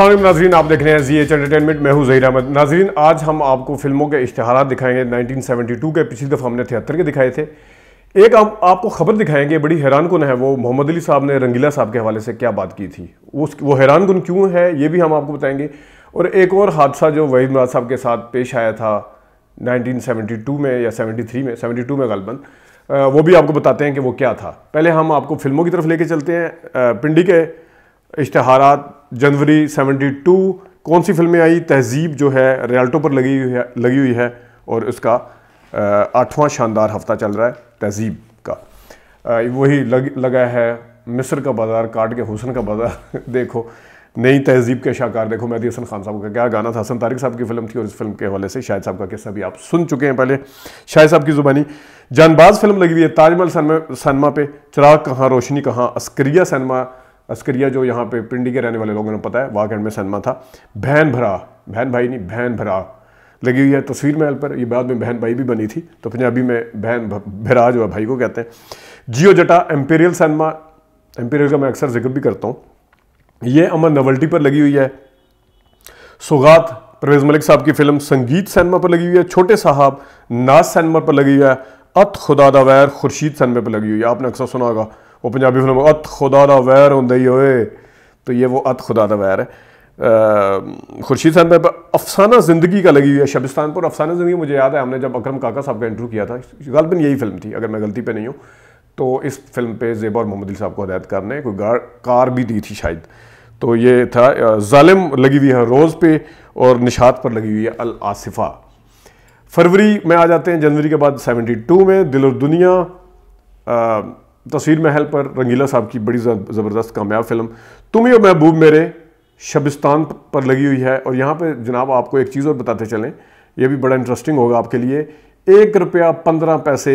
असलम नाजरीन आप देख रहे हैं जी एच एंटरटेनमेंट मैं हूँ जहीर अहमद नाजरीन आज हम आपको फिल्मों के इश्तहार दिखाएंगे 1972 के पिछली दफ़ा हमने तिहत्तर के दिखाए थे एक आप, आपको खबर दिखाएंगे बड़ी हैरान कन है वो मोहम्मद अली साहब ने रंगीला साहब के हवाले से क्या बात की थी उस वो हैरान कन क्यों है ये भी हम आपको बताएंगे और एक और हादसा जो वहीद मुराद साहब के साथ पेश आया था नाइनटीन में या सेवेंटी में सेवेंटी में गलबन वो भी आपको बताते हैं कि वो क्या था पहले हम आपको फिल्मों की तरफ लेके चलते हैं पिंडी के इश्तहार जनवरी 72 कौन सी फिल्में आई तहजीब जो है रियाल्टो पर लगी हुई है लगी हुई है और उसका आठवां शानदार हफ्ता चल रहा है तहजीब का वही लग लगा है मिस्र का बाज़ार काट के हुसन का बाज़ार देखो नई तहजीब के शाहकार देखो मैदी हसन खान साहब का क्या गाना था हसन तारिक साहब की फिल्म थी और इस फिल्म के हवाले से शाहिद साहब का किस्सा भी आप सुन चुके हैं पहले शाहिद साहब की ज़ुबानी जानबाज फिल्म लगी हुई है ताजमहल सनमा पे चिराग कहाँ रोशनी कहाँ अस्करिया सनमा अस्करिया जो यहाँ पे पिंडी के रहने वाले लोगों ने पता है वाकंड में सनमा था बहन भरा बहन भाई नहीं बहन भरा लगी हुई है तस्वीर महल पर ये बाद में बहन भाई भी बनी थी तो पंजाबी में बहन भरा जो है भाई को कहते हैं जियो जटा एम्पेरियल सनमा एम्पेरियल का मैं अक्सर जिक्र भी करता हूँ ये अमर नवल्टी पर लगी हुई है सौगात परवेज मलिक साहब की फिल्म संगीत सैनमा पर लगी हुई है छोटे साहब नाज सैनमा पर लगी हुई है अत खुदा दावैर खुर्शीद सैनमे पर लगी हुई है आपने अक्सर सुना होगा वो पंजाबी फिल्म अत खुदा दा वैर होंदे ही होए तो ये वो अत खुदा दा वैर है खुर्शीद साहब पर अफसाना ज़िंदगी का लगी हुई है शबिस्तान पर अफसाना ज़िंदगी मुझे याद है हमने जब अक्रम काका साहब का इंटरव्यू किया था गलबन यही फिल्म थी अगर मैं गलती पर नहीं हूँ तो इस फिल्म पर जेबा और मोहम्मद साहब को हदायत ने कोई कार भी दी थी शायद तो ये था जालिम लगी हुई है रोज़ पे और निशात पर लगी हुई है अल आसिफ़ा फरवरी में आ जाते हैं जनवरी के बाद 72 में दिल और दुनिया तस्वीर महल पर रंगीला साहब की बड़ी ज़बरदस्त कामयाब फिल्म तुम ही महबूब मेरे शबिस्तान पर लगी हुई है और यहाँ पर जनाब आपको एक चीज़ और बताते चलें यह भी बड़ा इंटरेस्टिंग होगा आपके लिए एक रुपया पंद्रह पैसे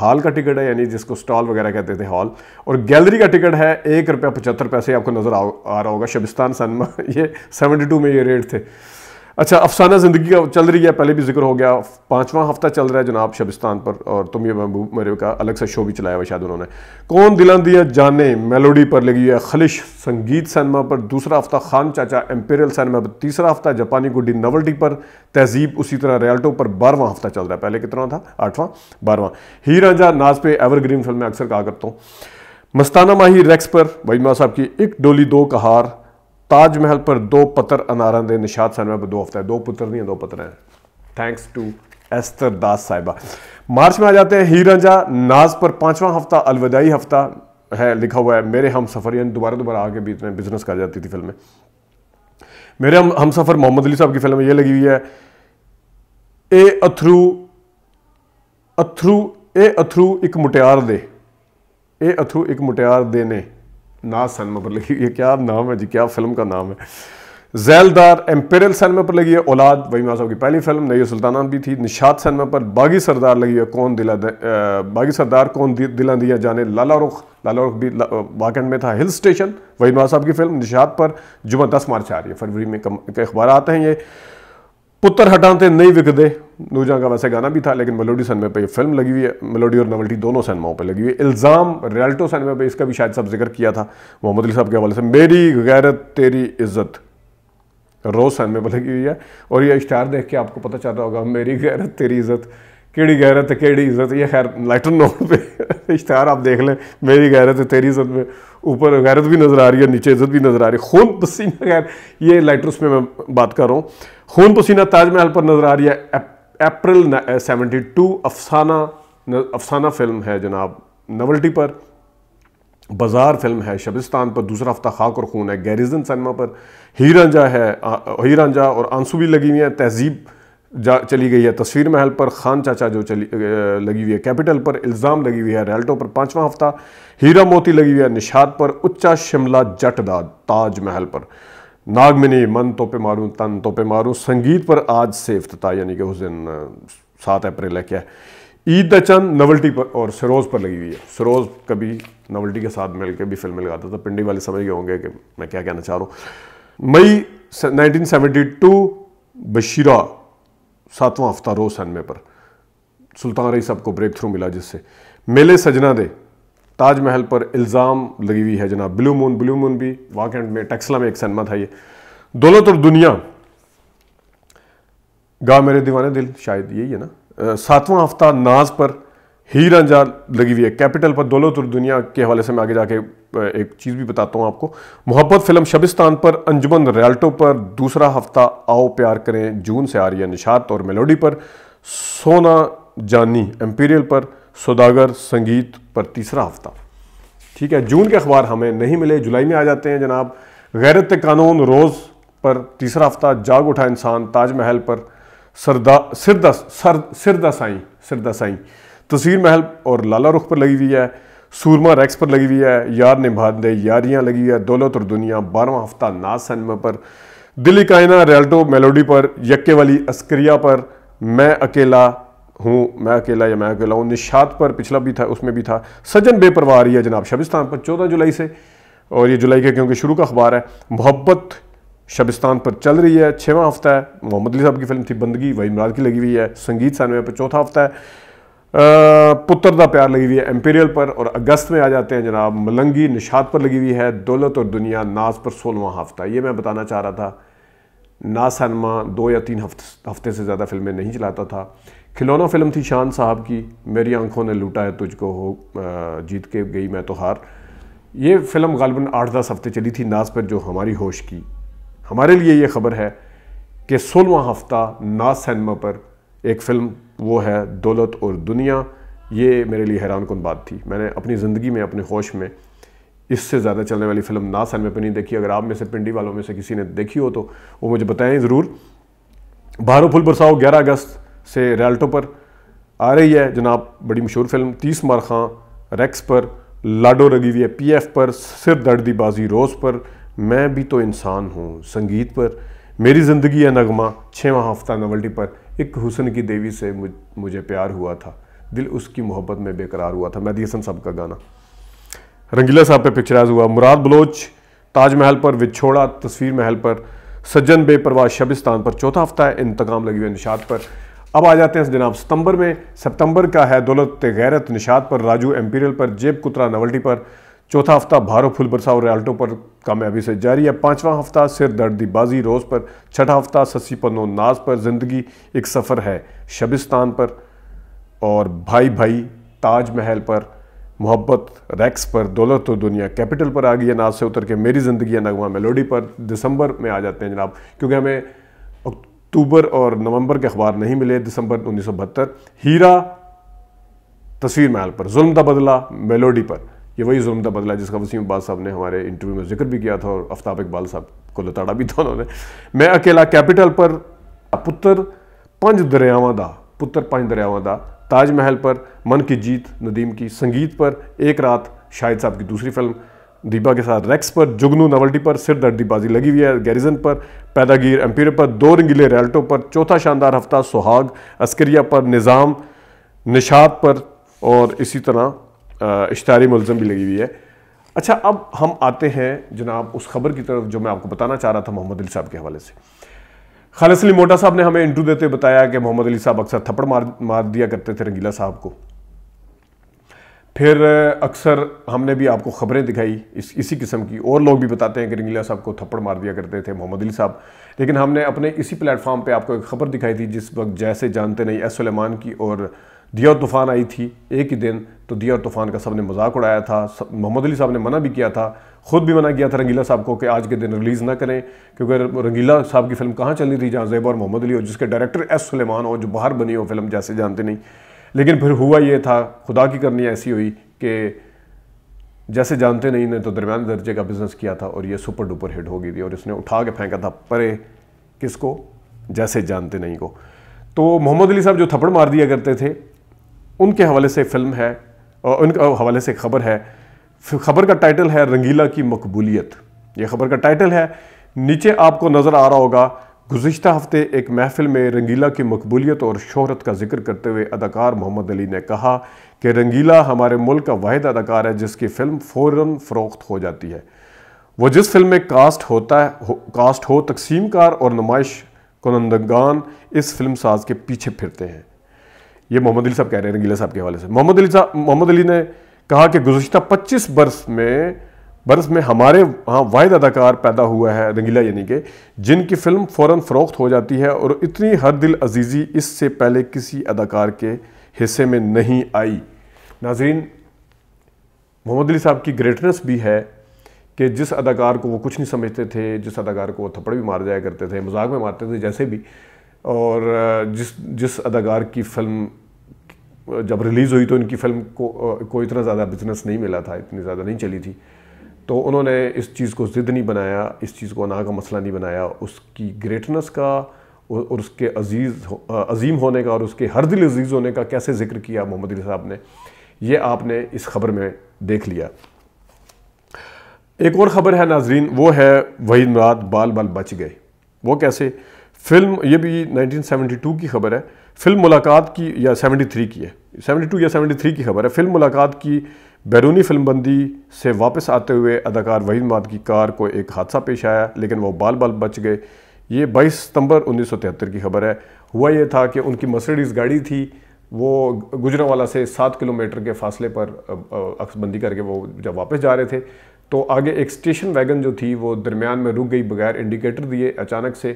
हॉल का टिकट है यानी जिसको स्टॉल वगैरह कहते थे हॉल और गैलरी का टिकट है एक रुपया पचहत्तर पैसे आपको नज़र आ, आ रहा होगा शबिस्तान सनमा ये सेवेंटी टू में ये रेट थे अच्छा अफसाना ज़िंदगी का चल रही है पहले भी जिक्र हो गया पाँचवा हफ्ता चल रहा है जनाब शबिस्तान पर और तुम ये महबूब मेरे का अलग सा शो भी चलाया हुआ शायद उन्होंने कौन दिलान दिया जाने मेलोडी पर लगी है खलिश संगीत सिनेमा पर दूसरा हफ्ता खान चाचा एम्पेरियल सिनेमा पर तीसरा हफ्ता जापानी गुड्डी नवल्टी पर तहजीब उसी तरह रियल्टो पर बारहवां हफ्ता चल रहा है पहले कितना था आठवां बारहवां ही राजा नाज पे एवरग्रीन फिल्म में अक्सर कहा करता हूँ मस्ताना माही रेक्स पर वजमा साहब की एक डोली दो कहार ताजमहल पर दो पत्र अनारा दे निशात सनवे पर दो हफ्ता है दो पुत्र नहीं दो पत्र हैं थैंक्स टू एस्तर दास साहिबा मार्च में आ जाते हैं हीरंजा नाज पर पांचवा हफ्ता अलविदाई हफ्ता है लिखा हुआ है मेरे हम सफ़र यानी दोबारा दोबारा आके बीच में बिजनेस कर जाती थी फिल्में मेरे हम हम सफ़र मोहम्मद अली साहब की फिल्म में लगी हुई है ए अथरू अथरू ए अथरू एक मुटियार दे ए अथरू एक मुटियार दे ने ना सन पर लगी ये क्या नाम है जी क्या फिल्म का नाम है जैलदार एम्पेरियल सनमा पर लगी है औलाद वही साहब की पहली फिल्म नई सुल्ताना भी थी निषाद सनमा पर बागी सरदार लगी है कौन दिला दे, आ, बागी सरदार कौन दि, दिला दिया जाने लाला रुख लाला रुख भी ला, वाकंड में था हिल स्टेशन वही साहब की फिल्म निशाद पर जुमा दस मार्च आ रही है फरवरी में कम अखबार आते हैं ये पुत्र हटाते नहीं विकदे नूजा का वैसे गाना भी था लेकिन मेलोडी सनमे पे ये फिल्म लगी हुई है मेलोडी और नवल्टी दोनों सिनेमाओं पे लगी हुई है इल्ज़ाम रियल्टो सिनेमा पे इसका भी शायद सब जिक्र किया था मोहम्मद अली साहब के हवाले से मेरी गैरत तेरी इज्जत रोज़ सिनेमा पर लगी हुई है और यह इश्तहार देख के आपको पता चल रहा होगा मेरी गैरत तेरी इज्जत कि गैरत है कि इज़्ज़त ये खैर लाइटर नोट पे इश्तहार आप देख लें मेरी गैरत है तेरी इज़्ज़त में ऊपर गैरत भी नज़र आ रही है नीचे इज़्ज़त भी नज़र आ रही है खून पसीना खैर ये लाइटर में मैं बात कर रहा हूँ खून पसीना ताजमहल पर नज़र आ रही है अप्रैल सेवेंटी टू अफसाना अफसाना फिल्म है जनाब नवल्टी पर बाजार फिल्म है शबिस्तान पर दूसरा हफ्ता खाक और खून है गैरिजन सिनेमा पर हीरांझा है हीरांझा और आंसू भी लगी हुई हैं तहजीब जा चली गई है तस्वीर महल पर खान चाचा जो चली लगी हुई है कैपिटल पर इल्ज़ाम लगी हुई है रेल्टो पर पाँचवा हफ्ता हीरा मोती लगी हुई है निषाद पर उच्चा शिमला जटदाद ताज महल पर नागमिनी मन तो पे मारूँ तन तो पे मारूँ संगीत पर आज से अफ्तः यानी कि उस दिन सात अप्रैल है क्या ईद चंद नवल्टी पर और सरोज पर लगी हुई है सरोज कभी नवल्टी के साथ मिल के भी फिल्म लगाता था पिंडी वाले समझ गए होंगे कि मैं क्या कहना चाह रहा हूँ मई टू बशीरा सातवां हफ्ता रोज सनमे पर सुल्तान रही साहब को ब्रेक थ्रू मिला जिससे मेले सजना दे ताजमहल पर इल्ज़ाम लगी हुई है जनाब ब्लू मून ब्लू मून भी वाक एंड में टेक्सला में एक सनमा था ये दौलत और दुनिया गा मेरे दीवाने दिल शायद यही है ना सातवां हफ्ता नाज पर हीर जा लगी हुई है कैपिटल पर दौलत और दुनिया के हवाले से मैं आगे जाके एक चीज़ भी बताता हूँ आपको मोहब्बत फिल्म शबिस्तान पर अंजुमन रियाल्टो पर दूसरा हफ्ता आओ प्यार करें जून से आ रही है निशात और मेलोडी पर सोना जानी एम्पीरियल पर सौदागर संगीत पर तीसरा हफ्ता ठीक है जून के अखबार हमें नहीं मिले जुलाई में आ जाते हैं जनाब गैरत कानून रोज़ पर तीसरा हफ्ता जाग उठा इंसान ताजमहल पर सरदा सिरदा सर सिरदा साई सिरदा साई तस्वीर महल और लाला रुख पर लगी हुई है सूरमा रैक्स पर लगी हुई है यार निभांदे यारियाँ लगी हुई है दौलत और दुनिया बारहवा हफ्ता नाज सिनेमा पर दिल्ली कायना रेल्टो मेलोडी पर यक्के वाली अस्क्रिया पर मैं अकेला हूँ मैं अकेला या मैं अकेला हूँ निशात पर पिछला भी था उसमें भी था सजन बेपरवार रही है जनाब शबिस्तान पर चौदह जुलाई से और ये जुलाई के क्योंकि शुरू का अखबार है मोहब्बत शबिस्तान पर चल रही है छवा हफ्ता है मोहम्मद अली साहब की फिल्म थी बंदगी वही इमरान की लगी हुई है संगीत सानवे पर चौथा हफ्ता है पुत्र का प्यार लगी हुई है एम्पेरियल पर और अगस्त में आ जाते हैं जनाब मलंगी निषाद पर लगी हुई है दौलत और दुनिया नाज पर सोलवा हफ्ता ये मैं बताना चाह रहा था ना सनमा दो या तीन हफ्ते हफ्ते से ज़्यादा फिल्में नहीं चलाता था खिलौना फिल्म थी शान साहब की मेरी आंखों ने लूटा है तुझको हो जीत के गई मैं तो हार ये फिल्म गालबन आठ दस हफ्ते चली थी नाज पर जो हमारी होश की हमारे लिए ये खबर है कि सोलवा हफ्ता ना सनमा पर एक फ़िल्म वो है दौलत और दुनिया ये मेरे लिए हैरान कन बात थी मैंने अपनी ज़िंदगी में अपने होश में इससे ज़्यादा चलने वाली फ़िल्म ना सन में पर नहीं देखी अगर आप में से पिंडी वालों में से किसी ने देखी हो तो वो मुझे बताएं ज़रूर बहारो फुल बरसाओ ग्यारह अगस्त से रेल्टो पर आ रही है जनाब बड़ी मशहूर फिल्म तीस मार खां रेक्स पर लाडो रगी हुई है पी एफ पर सिर दर्दी बाजी रोज़ पर मैं भी तो इंसान हूँ संगीत पर मेरी ज़िंदगी या नगमा छवा हफ्ता नवल्टी पर एक हुसन की देवी से मुझे प्यार हुआ था दिल उसकी मोहब्बत में बेकरार हुआ था मैदी हसन साहब का गाना रंगीला साहब पे पिक्चराइज हुआ मुराद बलोच ताजमहल पर विछोड़ा तस्वीर महल पर सज्जन बेपरवाह शबिस्तान पर चौथा हफ्ता है इंतकाम लगी हुई निषाद पर अब आ जाते हैं जनाब सितंबर में सितंबर का है दौलत गैरत निषाद पर राजू एम्पीरियल पर जेब कुतरा नवल्टी पर चौथा हफ्ता भारो फुलबरसा और रेल्टो पर कामयाबी से जारी है पाँचवा हफ्ता सिर दर्द बाजी रोज़ पर छठा हफ्ता ससी पनो नाज पर ज़िंदगी एक सफ़र है शबिस्तान पर और भाई भाई ताज महल पर मोहब्बत रैक्स पर दौलत तो दुनिया कैपिटल पर आ गई है नाज से उतर के मेरी ज़िंदगी है नगमा मेलोडी पर दिसंबर में आ जाते हैं जनाब क्योंकि हमें अक्टूबर और नवंबर के अखबार नहीं मिले दिसंबर उन्नीस हीरा तस्वीर महल पर जुल्म का बदला मेलोडी पर ये वही जुल्म बदला जिसका वसीम अब्बास साहब ने हमारे इंटरव्यू में जिक्र भी किया था और आफ्ताब इकबाल साहब को लताड़ा भी था उन्होंने मैं अकेला कैपिटल पर पुत्र पंज दरियावां दा पुत्र पंज दरियावां दा ताजमहल पर मन की जीत नदीम की संगीत पर एक रात शाहिद साहब की दूसरी फिल्म दीपा के साथ रेक्स पर जुगनू नवल्टी पर सिर दर्दी बाजी लगी हुई है गैरिजन पर पैदागीर एम्पीर पर दो रंगीले रेल्टो पर चौथा शानदार हफ्ता सुहाग अस्करिया पर निज़ाम निषाद पर और इसी तरह इश्तारी मुलजम भी लगी हुई है अच्छा अब हम आते हैं जनाब उस खबर की तरफ जो मैं आपको बताना चाह रहा था मोहम्मद अली साहब के हवाले से खालिद अली मोटा साहब ने हमें इंटरव्यू देते बताया कि मोहम्मद अली साहब अक्सर थप्पड़ मार मार दिया करते थे रंगीला साहब को फिर अक्सर हमने भी आपको खबरें दिखाई इस इसी किस्म की और लोग भी बताते हैं कि रंगीला साहब को थप्पड़ मार दिया करते थे मोहम्मद अली साहब लेकिन हमने अपने इसी प्लेटफॉर्म पे आपको एक खबर दिखाई थी जिस वक्त जैसे जानते नहीं एस सलेमान की और दिया और तूफ़ान आई थी एक ही दिन तो दिया और तूफ़ान का सब ने मजाक उड़ाया था मोहम्मद अली साहब ने मना भी किया था ख़ुद भी मना किया था रंगीला साहब को कि आज के दिन रिलीज़ ना करें क्योंकि रंगीला साहब की फिल्म कहाँ चल रही थी जहाँ जैब और मोहम्मद अली और जिसके डायरेक्टर एस सुलेमान और जो बाहर बनी हो फिल्म जैसे जानते नहीं लेकिन फिर हुआ ये था खुदा की करनी ऐसी हुई कि जैसे जानते नहीं ने तो दरमियान दर्जे का बिज़नेस किया था और ये सुपर डुपर हिट हो गई थी और इसने उठा के फेंका था परे किसको जैसे जानते नहीं को तो मोहम्मद अली साहब जो थप्पड़ मार दिया करते थे उनके हवाले से फिल्म है उनके हवाले से खबर है खबर का टाइटल है रंगीला की मकबूलियत यह खबर का टाइटल है नीचे आपको नज़र आ रहा होगा गुजशत हफ्ते एक महफिल में रंगीला की मकबूलियत और शहरत का जिक्र करते हुए अदाकार मोहम्मद अली ने कहा कि रंगीला हमारे मुल्क का वाद अदाकार है जिसकी फ़िल्म फ़ौर फ़रोख्त हो जाती है वह जिस फिल्म में कास्ट होता है हो, कास्ट हो तकसीमकार और नुमाइश कुनंदगान इस फिल्म साज के पीछे फिरते हैं ये मोहम्मद अली साहब कह रहे हैं रंगीला साहब के हवाले से मोहम्मद अली साहब मोहम्मद अली ने कहा कि गुजशत पच्चीस बरस में बरस में हमारे वहाँ वाद अदाकार पैदा हुआ है रंगीला यानी कि जिनकी फ़िल्म फ़ौर फ़रोख्त हो जाती है और इतनी हर दिल अजीज़ी इससे पहले किसी अदाकार के हिस्से में नहीं आई नाजरीन मोहम्मद अली साहब की ग्रेटनेस भी है कि जिस अदाकार को वो कुछ नहीं समझते थे जिस अदाकार को वो थप्पड़ भी मार जाया करते थे मजाक में मारते थे जैसे भी और जिस जिस अदाकार की फ़िल्म जब रिलीज़ हुई तो इनकी फिल्म को कोई इतना ज़्यादा बिजनेस नहीं मिला था इतनी ज़्यादा नहीं चली थी तो उन्होंने इस चीज़ को ज़िद्द नहीं बनाया इस चीज़ को ना का मसला नहीं बनाया उसकी ग्रेटनेस का और उसके अजीज़ अजीम होने का और उसके हर दिल अजीज़ होने का कैसे जिक्र किया मोहम्मद अली साहब ने ये आपने इस खबर में देख लिया एक और ख़बर है नाजरीन वो है वही मुराद बाल बाल बच गए वो कैसे फिल्म ये भी 1972 की खबर है फिल्म मुलाकात की या 73 की है 72 या 73 की खबर है फिल्म मुलाकात की बैरूनी फिल्मबंदी से वापस आते हुए अदाकार वहीद माद की कार को एक हादसा पेश आया लेकिन वो बाल बाल बच गए ये 22 सितंबर उन्नीस की खबर है हुआ यह था कि उनकी मसरडीज गाड़ी थी वो गुजरावाला से सात किलोमीटर के फासले पर अक्सबंदी करके वो जब वापस जा रहे थे तो आगे एक स्टेशन वैगन जो थी वो दरमियान में रुक गई बगैर इंडिकेटर दिए अचानक से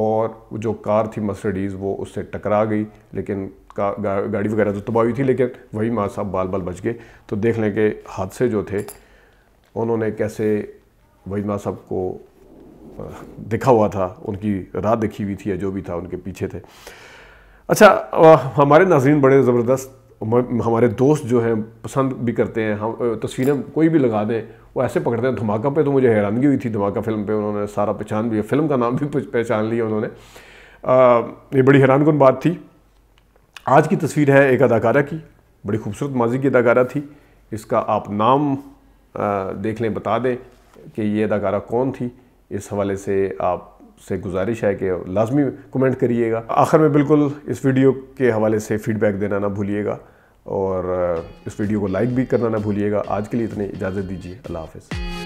और जो कार थी मसरडीज़ वो उससे टकरा गई लेकिन का गाड़ी वगैरह तो तबाह हुई थी लेकिन वही माँ साहब बाल बाल बच गए तो देख लें कि हादसे जो थे उन्होंने कैसे वही माँ साहब को दिखा हुआ था उनकी राह दिखी हुई थी या जो भी था उनके पीछे थे अच्छा हमारे नाजरन बड़े ज़बरदस्त हमारे दोस्त जो हैं पसंद भी करते हैं हम तस्वीरें कोई भी लगा दें वो ऐसे पकड़ते हैं धमाका पे तो मुझे हैरानगी हुई थी धमाका फिल्म पे उन्होंने सारा पहचान लिया फिल्म का नाम भी पहचान लिया उन्होंने ये बड़ी हैरान कन बात थी आज की तस्वीर है एक अदाकारा की बड़ी खूबसूरत माजी की अदाकारा थी इसका आप नाम देख लें बता दें कि ये अदाकारा कौन थी इस हवाले से आप से गुजारिश है कि लाजमी कमेंट करिएगा आखिर में बिल्कुल इस वीडियो के हवाले से फ़ीडबैक देना ना भूलिएगा और इस वीडियो को लाइक भी करना ना भूलिएगा आज के लिए इतनी इजाज़त दीजिए अल्लाह हाफिज़